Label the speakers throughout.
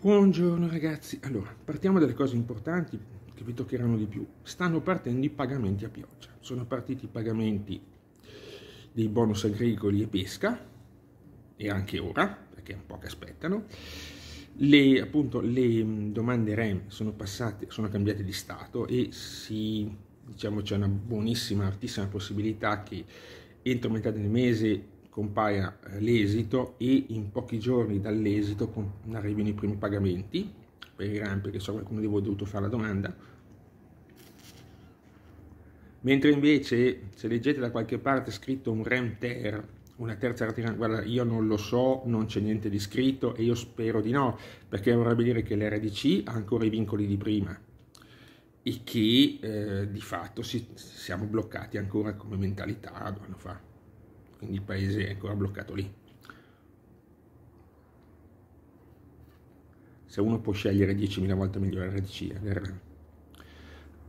Speaker 1: Buongiorno ragazzi, allora partiamo dalle cose importanti che vi toccheranno di più. Stanno partendo i pagamenti a pioggia, sono partiti i pagamenti dei bonus agricoli e pesca e anche ora, perché è un po' che aspettano. Le, appunto, le mm, domande REM sono, passate, sono cambiate di stato e si, diciamo, c'è una buonissima, altissima possibilità che entro metà del mese compaia eh, l'esito e in pochi giorni dall'esito arrivino i primi pagamenti per i RAM perché so qualcuno di voi ha dovuto fare la domanda mentre invece se leggete da qualche parte scritto un RAM ter una terza ratina, guarda io non lo so, non c'è niente di scritto e io spero di no perché vorrebbe dire che l'RDC ha ancora i vincoli di prima e che eh, di fatto si, siamo bloccati ancora come mentalità due anni fa quindi il paese è ancora ecco, bloccato lì. Se uno può scegliere 10.000 volte migliore RDC, allora...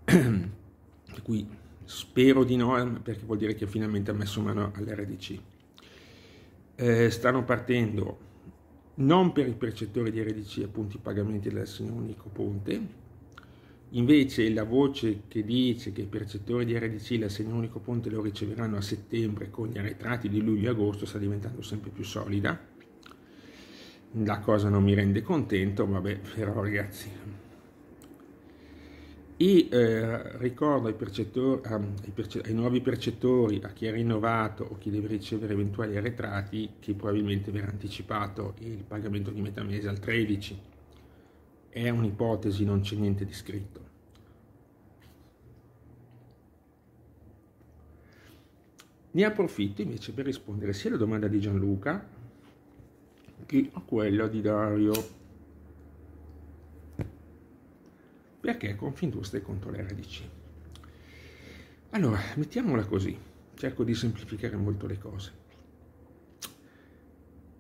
Speaker 1: per cui spero di no, perché vuol dire che finalmente ha messo mano all'RDC. Eh, stanno partendo non per i percettori di RDC, appunto i pagamenti dell'assegno unico ponte, Invece la voce che dice che i percettori di RDC l'assegno unico ponte lo riceveranno a settembre con gli arretrati di luglio e agosto sta diventando sempre più solida. La cosa non mi rende contento, vabbè, però ragazzi. E eh, ricordo ai, ehm, ai, ai nuovi percettori, a chi è rinnovato o chi deve ricevere eventuali arretrati, che probabilmente verrà anticipato il pagamento di metà mese al 13 è un'ipotesi, non c'è niente di scritto. Ne approfitto invece per rispondere sia alla domanda di Gianluca che a quella di Dario. Perché Confindustria è contro l'RDC? Allora, mettiamola così, cerco di semplificare molto le cose.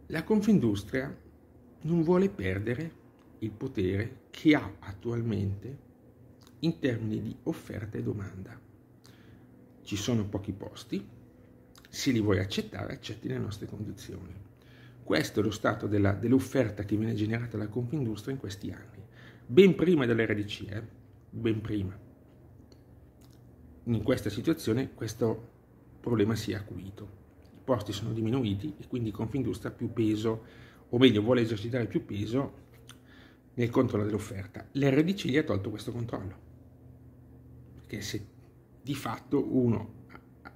Speaker 1: La Confindustria non vuole perdere il potere che ha attualmente in termini di offerta e domanda. Ci sono pochi posti, se li vuoi accettare, accetti le nostre condizioni. Questo è lo stato della, dell'offerta che viene generata dalla Confindustria in questi anni, ben prima dell'RDC, eh? ben prima. In questa situazione questo problema si è acuito. I posti sono diminuiti e quindi Confindustria ha più peso, o meglio vuole esercitare più peso nel controllo dell'offerta. L'RDC gli ha tolto questo controllo, perché se di fatto uno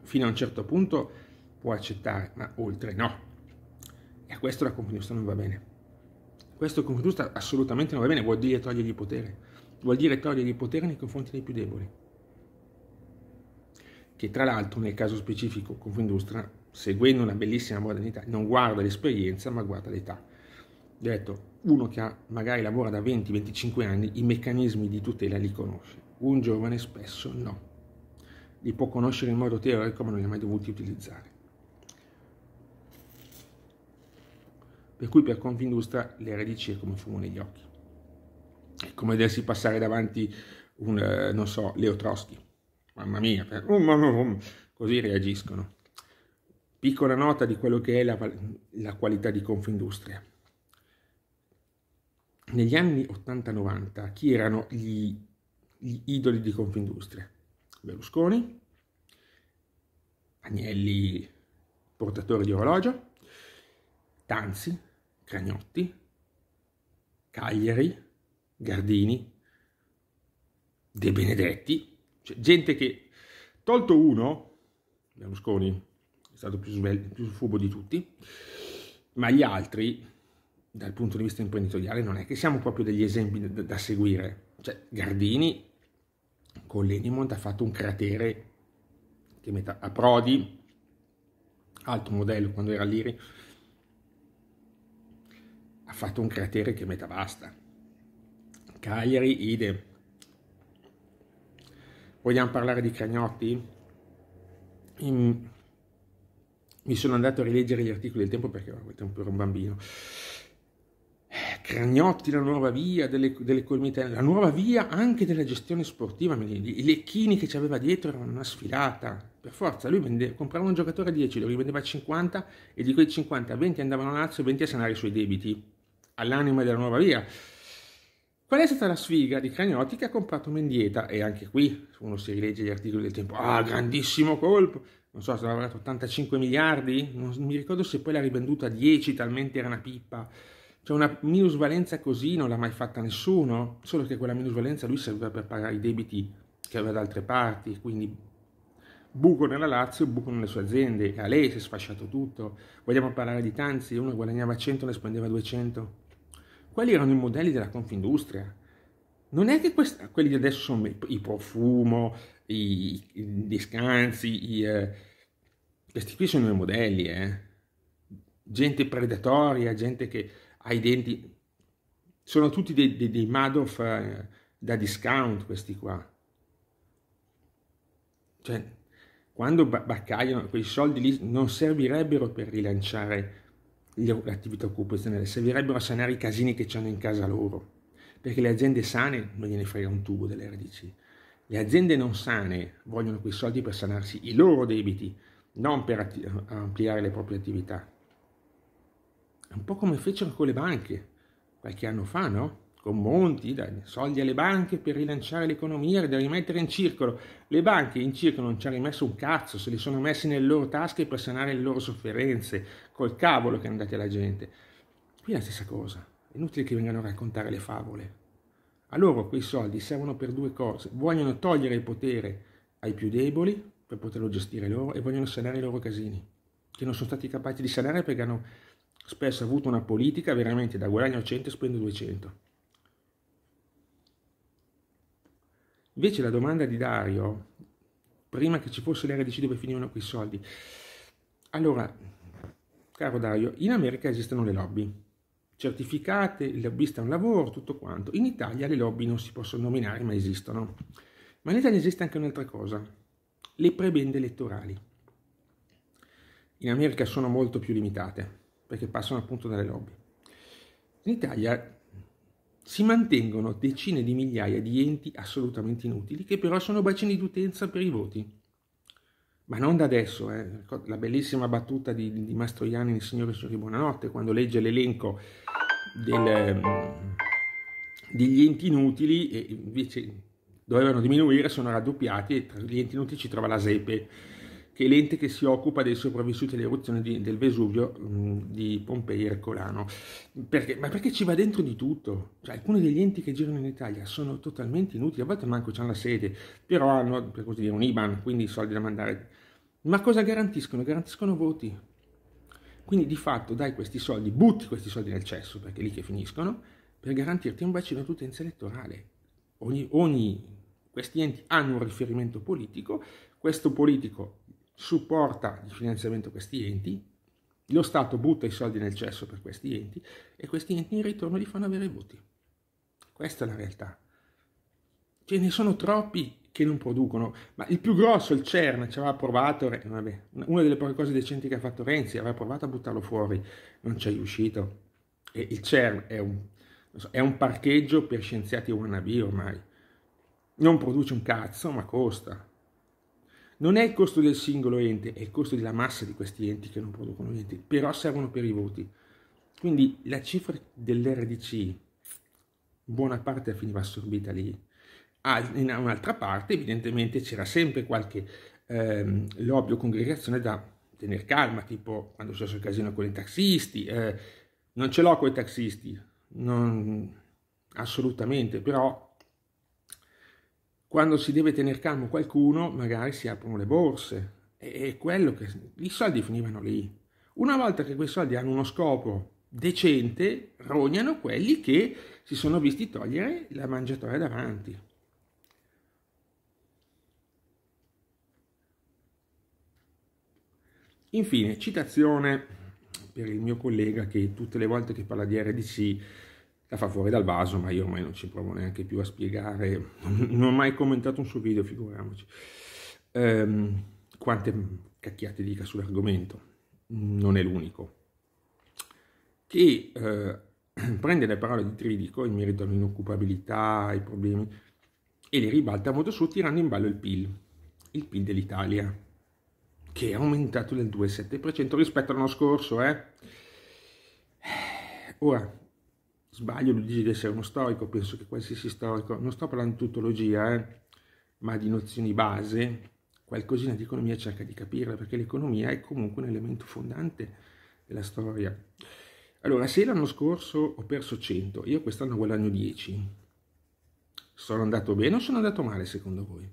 Speaker 1: fino a un certo punto può accettare, ma oltre no. E a questo la Confindustria non va bene. Questo Confindustria assolutamente non va bene, vuol dire togliergli potere, vuol dire togliergli potere nei confronti dei più deboli. Che tra l'altro nel caso specifico Confindustria, seguendo una bellissima modernità, non guarda l'esperienza ma guarda l'età. Detto, uno che ha, magari lavora da 20-25 anni i meccanismi di tutela li conosce, un giovane spesso no, li può conoscere in modo teorico ma non li ha mai dovuti utilizzare. Per cui per Confindustria le radici è come fumo negli occhi, è come vedersi passare davanti un, eh, non so, Leo Trotsky, mamma mia, per... così reagiscono. Piccola nota di quello che è la, la qualità di Confindustria negli anni 80-90 chi erano gli, gli idoli di Confindustria? Berlusconi, Agnelli portatore di orologio, Tanzi, Cagnotti, Cagliari, Gardini, De Benedetti, cioè gente che, tolto uno, Berlusconi è stato più, svel- più fubo di tutti, ma gli altri dal punto di vista imprenditoriale non è che siamo proprio degli esempi da, da seguire. Cioè, Gardini con l'Enimont ha fatto un cratere che metà a Prodi, altro modello quando era l'Iri, ha fatto un cratere che metà basta. Cagliari, Ide. Vogliamo parlare di Cagnotti? In... Mi sono andato a rileggere gli articoli del tempo perché avevo quel tempo per un bambino. Cragnotti, la nuova via delle, delle colmite, la nuova via anche della gestione sportiva. I lecchini che ci aveva dietro erano una sfilata. Per forza, lui vende, comprava un giocatore a 10, lo rivendeva a 50 e di quei 50 20 andavano a Lazio e 20 a sanare i suoi debiti all'anima della nuova via. Qual è stata la sfiga di Cragnotti che ha comprato Mendieta? E anche qui uno si rilegge gli articoli del tempo. Ah, grandissimo colpo! Non so se l'avrà dato 85 miliardi, non mi ricordo se poi l'ha rivenduta a 10, talmente era una pippa. Cioè una minusvalenza così non l'ha mai fatta nessuno, solo che quella minusvalenza lui serviva per pagare i debiti che aveva da altre parti, quindi buco nella Lazio, buco nelle sue aziende, a lei si è sfasciato tutto. Vogliamo parlare di Tanzi, uno guadagnava 100 e ne spendeva 200. Quali erano i modelli della Confindustria? Non è che questa, quelli di adesso sono i profumo, i, i descansi, i, eh, questi qui sono i modelli, eh. gente predatoria, gente che i denti, sono tutti dei, dei, dei Madoff eh, da discount questi qua. Cioè, quando baccagliano, quei soldi lì non servirebbero per rilanciare l'attività occupazionale, servirebbero a sanare i casini che hanno in casa loro, perché le aziende sane non gliene frega un tubo dell'RDC. Le aziende non sane vogliono quei soldi per sanarsi i loro debiti, non per ampliare le proprie attività. È un po' come fecero con le banche qualche anno fa, no? Con Monti, dai soldi alle banche per rilanciare l'economia e da rimettere in circolo. Le banche in circolo non ci hanno rimesso un cazzo, se li sono messi nelle loro tasche per sanare le loro sofferenze, col cavolo che andate alla gente. Qui è la stessa cosa, è inutile che vengano a raccontare le favole. A loro quei soldi servono per due cose, vogliono togliere il potere ai più deboli per poterlo gestire loro e vogliono sanare i loro casini, che non sono stati capaci di sanare perché hanno spesso ha avuto una politica veramente da guadagno 100 e spendo 200. Invece la domanda di Dario, prima che ci fosse l'RDC dove finivano quei soldi, allora, caro Dario, in America esistono le lobby, certificate, il lobbista è un lavoro, tutto quanto. In Italia le lobby non si possono nominare, ma esistono. Ma in Italia esiste anche un'altra cosa, le prebende elettorali. In America sono molto più limitate perché passano appunto dalle lobby. In Italia si mantengono decine di migliaia di enti assolutamente inutili che però sono bacini d'utenza per i voti. Ma non da adesso, eh. la bellissima battuta di, di Mastroianni nel Signore Signori Buonanotte, quando legge l'elenco del, mm, degli enti inutili, e invece dovevano diminuire, sono raddoppiati e tra gli enti inutili ci trova la SEPE che è l'ente che si occupa dei sopravvissuti all'eruzione del Vesuvio mh, di Pompei e Ercolano. Perché? Ma perché ci va dentro di tutto? Cioè, alcuni degli enti che girano in Italia sono totalmente inutili, a volte manco c'hanno la sede, però hanno, per così dire, un IBAN, quindi i soldi da mandare. Ma cosa garantiscono? Garantiscono voti. Quindi di fatto dai questi soldi, butti questi soldi nel cesso, perché è lì che finiscono, per garantirti un bacino di utenza elettorale. Ogni, ogni, questi enti hanno un riferimento politico, questo politico supporta il finanziamento a questi enti, lo Stato butta i soldi nel cesso per questi enti e questi enti in ritorno li fanno avere i voti. Questa è la realtà. Ce ne sono troppi che non producono, ma il più grosso, il CERN, ci aveva provato, eh, vabbè, una delle poche cose decenti che ha fatto Renzi, aveva provato a buttarlo fuori, non ci è riuscito. E il CERN è un, so, è un parcheggio per scienziati wannabe ormai. Non produce un cazzo, ma costa. Non è il costo del singolo ente, è il costo della massa di questi enti che non producono niente, però servono per i voti. Quindi la cifra dell'RDC, buona parte finiva assorbita lì. Ah, in un'altra parte evidentemente c'era sempre qualche ehm, lobby o congregazione da tenere calma, tipo quando sono il casino con i taxisti, eh, non ce l'ho con i taxisti, non, assolutamente, però quando si deve tenere calmo qualcuno, magari si aprono le borse. E, quello che... I soldi finivano lì. Una volta che quei soldi hanno uno scopo decente, rognano quelli che si sono visti togliere la mangiatoia davanti. Infine, citazione per il mio collega che tutte le volte che parla di RDC la fa fuori dal vaso, ma io ormai non ci provo neanche più a spiegare, non ho mai commentato un suo video, figuriamoci. Ehm, quante cacchiate dica sull'argomento, non è l'unico. Che eh, prende le parole di Tridico in merito all'inoccupabilità, ai problemi, e le ribalta a modo suo tirando in ballo il PIL, il PIL dell'Italia, che è aumentato del 2,7% rispetto all'anno scorso. Eh? Ora, sbaglio lui dice di essere uno storico, penso che qualsiasi storico, non sto parlando di tutologia, eh, ma di nozioni base, qualcosina di economia cerca di capirla, perché l'economia è comunque un elemento fondante della storia. Allora, se l'anno scorso ho perso 100, io quest'anno guadagno 10, sono andato bene o sono andato male secondo voi?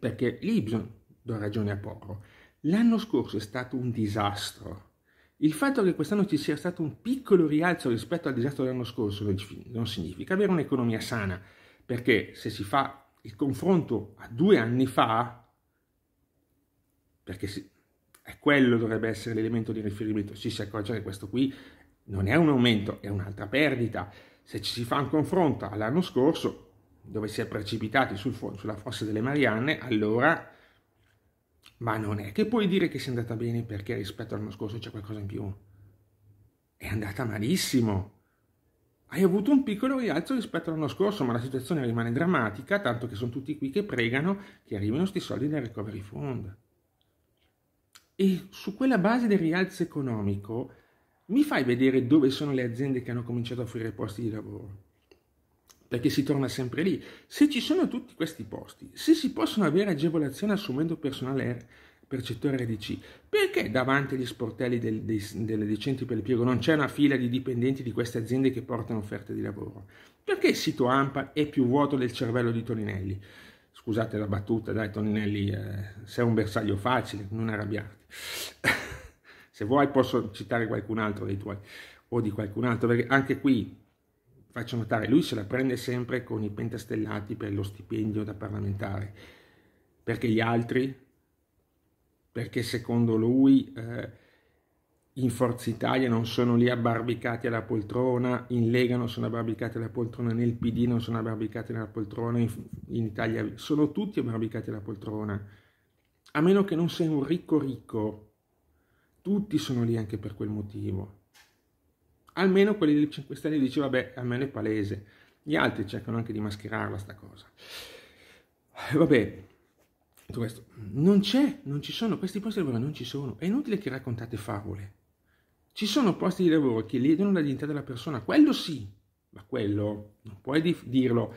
Speaker 1: Perché lì do ragione a poco. L'anno scorso è stato un disastro il fatto che quest'anno ci sia stato un piccolo rialzo rispetto al disastro dell'anno scorso non significa avere un'economia sana, perché se si fa il confronto a due anni fa, perché si, è quello dovrebbe essere l'elemento di riferimento, ci si accorge che questo qui non è un aumento, è un'altra perdita. Se ci si fa un confronto all'anno scorso, dove si è precipitati sul, sulla fossa delle Marianne, allora ma non è che puoi dire che sia andata bene perché rispetto all'anno scorso c'è qualcosa in più. È andata malissimo. Hai avuto un piccolo rialzo rispetto all'anno scorso, ma la situazione rimane drammatica, tanto che sono tutti qui che pregano che arrivino sti soldi nel recovery fund. E su quella base del rialzo economico mi fai vedere dove sono le aziende che hanno cominciato a offrire posti di lavoro perché si torna sempre lì. Se ci sono tutti questi posti, se si possono avere agevolazioni assumendo personale er-, percettore RDC, perché davanti agli sportelli del, dei, dei, centri per il piego non c'è una fila di dipendenti di queste aziende che portano offerte di lavoro? Perché il sito AMPA è più vuoto del cervello di Toninelli? Scusate la battuta, dai Toninelli, eh, sei un bersaglio facile, non arrabbiarti. Se vuoi posso citare qualcun altro dei tuoi o di qualcun altro, perché anche qui faccio notare, lui se la prende sempre con i pentastellati per lo stipendio da parlamentare, perché gli altri, perché secondo lui eh, in Forza Italia non sono lì abbarbicati alla poltrona, in Lega non sono abbarbicati alla poltrona, nel PD non sono abbarbicati alla poltrona, in, in Italia sono tutti abbarbicati alla poltrona, a meno che non sei un ricco ricco, tutti sono lì anche per quel motivo almeno quelli del 5 Stelle dice vabbè, almeno è palese. Gli altri cercano anche di mascherarla sta cosa. Eh, vabbè, tutto questo. Non c'è, non ci sono, questi posti di lavoro non ci sono. È inutile che raccontate favole. Ci sono posti di lavoro che ledono la dignità della persona, quello sì, ma quello non puoi dirlo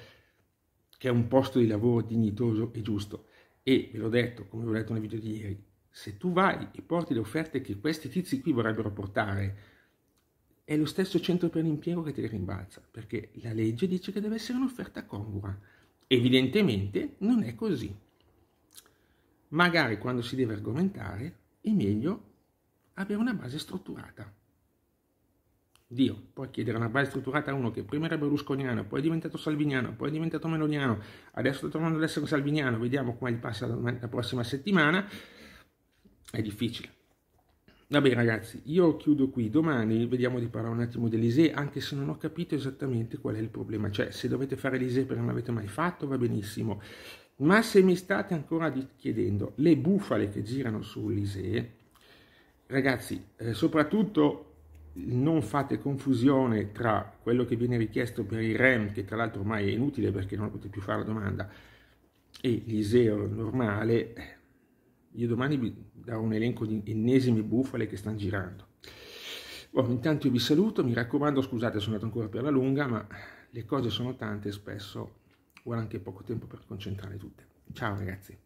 Speaker 1: che è un posto di lavoro dignitoso e giusto. E ve l'ho detto, come vi ho detto nel video di ieri, se tu vai e porti le offerte che questi tizi qui vorrebbero portare, è lo stesso centro per l'impiego che te le rimbalza, perché la legge dice che deve essere un'offerta congrua. Evidentemente non è così. Magari quando si deve argomentare è meglio avere una base strutturata. Dio, puoi chiedere una base strutturata a uno che prima era berlusconiano, poi è diventato salviniano, poi è diventato meloniano, adesso sta tornando ad essere salviniano, vediamo come gli passa la prossima settimana, è difficile. Vabbè ragazzi, io chiudo qui, domani vediamo di parlare un attimo dell'ISE, anche se non ho capito esattamente qual è il problema, cioè se dovete fare l'ISE perché non l'avete mai fatto va benissimo, ma se mi state ancora chiedendo le bufale che girano sull'ISE, ragazzi, eh, soprattutto non fate confusione tra quello che viene richiesto per il REM, che tra l'altro ormai è inutile perché non potete più fare la domanda, e l'ISEO normale, io domani vi darò un elenco di ennesime bufale che stanno girando. Bon, intanto io vi saluto, mi raccomando, scusate sono andato ancora per la lunga, ma le cose sono tante e spesso vuole anche poco tempo per concentrare tutte. Ciao ragazzi!